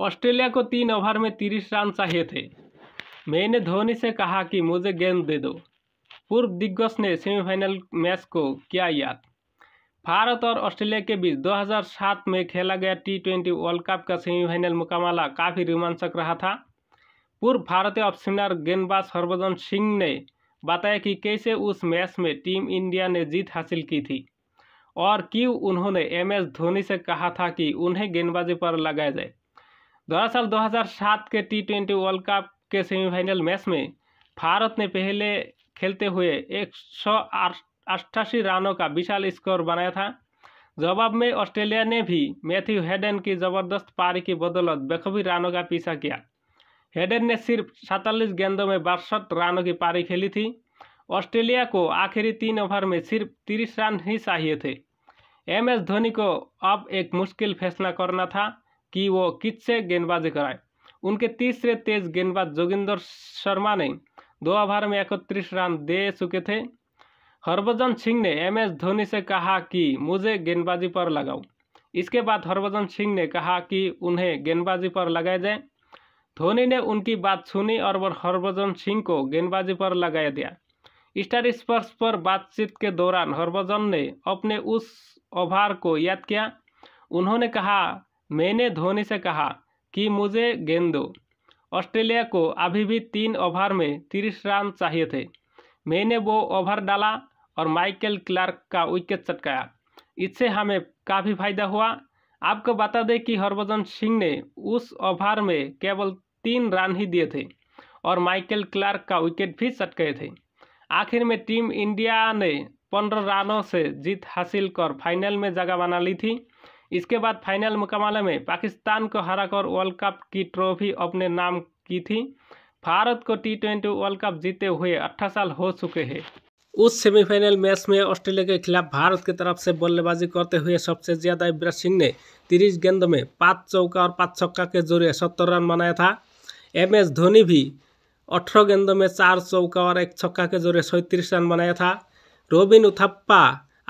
Australia को तीन over में तीस रन चाहिए थे मैंने धोनी से कहा कि मुझे गेंद दे दो पूर्व दिग्गज ने सेमीफाइनल मैच को किया याद भारत और ऑस्ट्रेलिया के बीच 2007 में खेला गया टी ट्वेंटी वर्ल्ड कप का सेमीफाइनल मुकाबला काफ़ी रोमांचक रहा था पूर्व भारतीय ऑफ स्पिनर गेंदबाज हरभजन सिंह ने बताया कि कैसे उस मैच में टीम इंडिया ने जीत हासिल की थी और क्यों उन्होंने एम एस धोनी से कहा था कि उन्हें गेंदबाजी पर लगाया जाए दरअसल 2007 के टी ट्वेंटी वर्ल्ड कप के सेमीफाइनल मैच में भारत ने पहले खेलते हुए एक सौ अट्ठासी रनों का विशाल स्कोर बनाया था जवाब में ऑस्ट्रेलिया ने भी मैथ्यू हेडन की जबरदस्त पारी की बदौलत बेखबी रनों का पीछा किया हेडन ने सिर्फ सैतालीस गेंदों में बासठ रनों की पारी खेली थी ऑस्ट्रेलिया को आखिरी तीन ओवर में सिर्फ तीस रन ही चाहिए थे एम एस धोनी को अब एक मुश्किल फैसला करना था कि वो किससे गेंदबाजी कराए उनके तीसरे तेज गेंदबाज जोगिंदर शर्मा ने दो ओवर में इकतीस रन दे चुके थे हरभजन सिंह ने एम एस धोनी से कहा कि मुझे गेंदबाजी पर लगाओ इसके बाद हरभजन सिंह ने कहा कि उन्हें गेंदबाजी पर लगाया जाए धोनी ने उनकी बात सुनी और वह हरभजन सिंह को गेंदबाजी पर लगाया दिया स्टार स्पर्श पर बातचीत के दौरान हरभजन ने अपने उस ओवर को याद किया उन्होंने कहा मैंने धोनी से कहा कि मुझे गेंद दो ऑस्ट्रेलिया को अभी भी तीन ओवर में तीस रन चाहिए थे मैंने वो ओवर डाला और माइकल क्लार्क का विकेट चटकाया इससे हमें काफ़ी फायदा हुआ आपको बता दें कि हरभजन सिंह ने उस ओवर में केवल तीन रन ही दिए थे और माइकल क्लार्क का विकेट भी चटके थे आखिर में टीम इंडिया ने पंद्रह रनों से जीत हासिल कर फाइनल में जगह बना ली थी इसके बाद फाइनल मुकाबले में पाकिस्तान को हराकर वर्ल्ड कप की ट्रॉफी अपने नाम की थी भारत को टी ट्वेंटी वर्ल्ड कप जीते हुए अट्ठारह साल हो चुके हैं उस सेमीफाइनल मैच में ऑस्ट्रेलिया के खिलाफ भारत की तरफ से बल्लेबाजी करते हुए सबसे ज़्यादा युवराज सिंह ने तीस गेंद में पाँच चौका और पाँच छक्का के जरिए सत्तर रन बनाया था एम एस धोनी भी अठारह गेंदों में चार चौका और एक छक्का के जरिए सैंतीस रन बनाया था रोबिन उथप्पा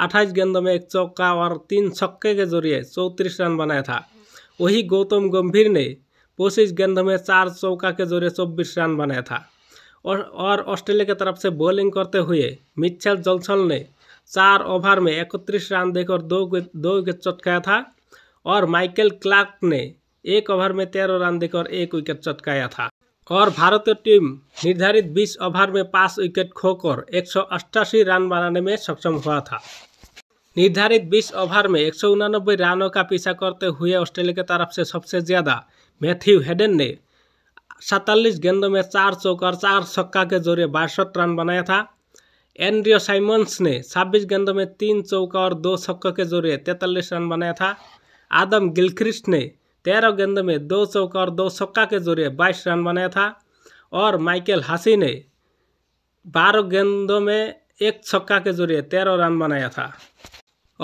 अट्ठाईस गेंदों में एक चौका और तीन छक्के के जरिए चौंतीस रन बनाया था वही गौतम गंभीर ने पच्चीस गेंदों में चार चौका के जरिए चौबीस रन बनाया था और ऑस्ट्रेलिया की तरफ से बॉलिंग करते हुए मिच्छल जलसल ने चार ओवर में इकतीस रन देकर दो दो विकेट चटकाया था और माइकल क्लार्क ने एक ओवर में तेरह रन देकर एक विकेट चटकाया था और भारतीय टीम निर्धारित 20 ओवर में पाँच विकेट खोकर एक रन बनाने में सक्षम हुआ था निर्धारित 20 ओवर में एक रनों का पीछा करते हुए ऑस्ट्रेलिया की तरफ से सबसे ज़्यादा मैथ्यू हेडन ने सैतालीस गेंदों में चार चौकर चार छक्का के जरिए बासठ रन बनाया था एंड्रियो साइमंस ने 26 गेंदों में तीन चौका और दो छक्का के जरिए तैंतालीस रन बनाया था आदम गिलक्रिस्ट ने तेरह गेंदों में दो चौका और दो छक्का के जरिए बाईस रन बनाया था और माइकल हासी ने बारह गेंदों में एक छक्का के जरिए तेरह रन बनाया था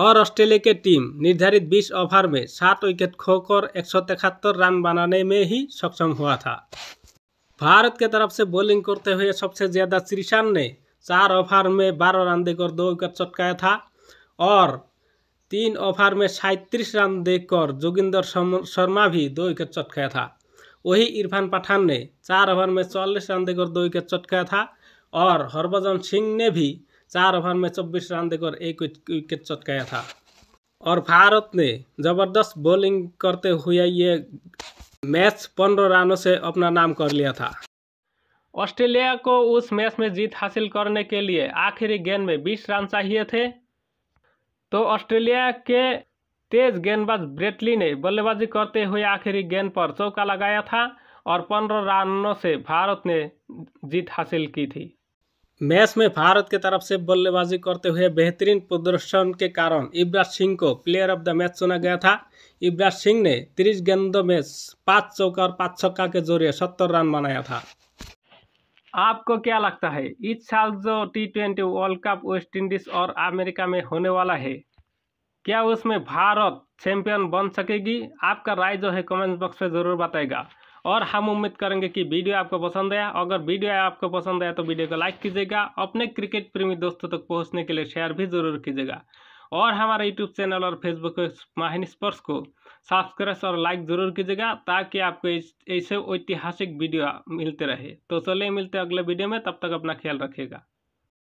और ऑस्ट्रेलिया की टीम निर्धारित 20 ओवर में सात विकेट खोकर एक रन बनाने में ही सक्षम हुआ था भारत के तरफ से बॉलिंग करते हुए सबसे ज़्यादा श्रीशान ने चार ओवर में बारह रन देकर दो विकेट चटकाया था और तीन ओवर में साइंतीस रन देकर जोगिंदर शर्मा भी दो विकेट चटकाया था वही इरफान पठान ने चार ओवर में चालीस रन देकर दो विकेट चटकाया था और हरभजन सिंह ने भी चार ओवर में चौबीस रन देकर एक विकेट चटकाया था और भारत ने ज़बरदस्त बॉलिंग करते हुए ये मैच पंद्रह रनों से अपना नाम कर लिया था ऑस्ट्रेलिया को उस मैच में जीत हासिल करने के लिए आखिरी गेंद में बीस रन चाहिए थे तो ऑस्ट्रेलिया के तेज गेंदबाज ब्रेटली ने बल्लेबाजी करते हुए आखिरी गेंद पर चौका लगाया था और पंद्रह रनों से भारत ने जीत हासिल की थी मैच में भारत की तरफ से बल्लेबाजी करते हुए बेहतरीन प्रदर्शन के कारण युवराज सिंह को प्लेयर ऑफ द मैच चुना गया था युवराज सिंह ने 30 गेंदों में पाँच चौका और पाँच छक्का के जरिए 70 रन बनाया था आपको क्या लगता है इस साल जो T twenty world cup West Indies और अमेरिका में होने वाला है क्या उसमें भारत चैंपियन बन सकेगी आपका राय जो है कमेंट बॉक्स में ज़रूर बताएगा और हम उम्मीद करेंगे कि वीडियो आपको पसंद आया अगर वीडियो आपको पसंद आया तो वीडियो को लाइक कीजिएगा अपने क्रिकेट प्रेमी दोस्तों तक पहुँचने के लिए शेयर भी जरूर कीजिएगा और हमारे यूट्यूब चैनल और फेसबुक माहिन स्पर्श को सब्सक्राइब और लाइक जरूर कीजिएगा ताकि आपको ऐसे ऐतिहासिक वीडियो मिलते रहे तो चलिए मिलते अगले वीडियो में तब तक अपना ख्याल रखेगा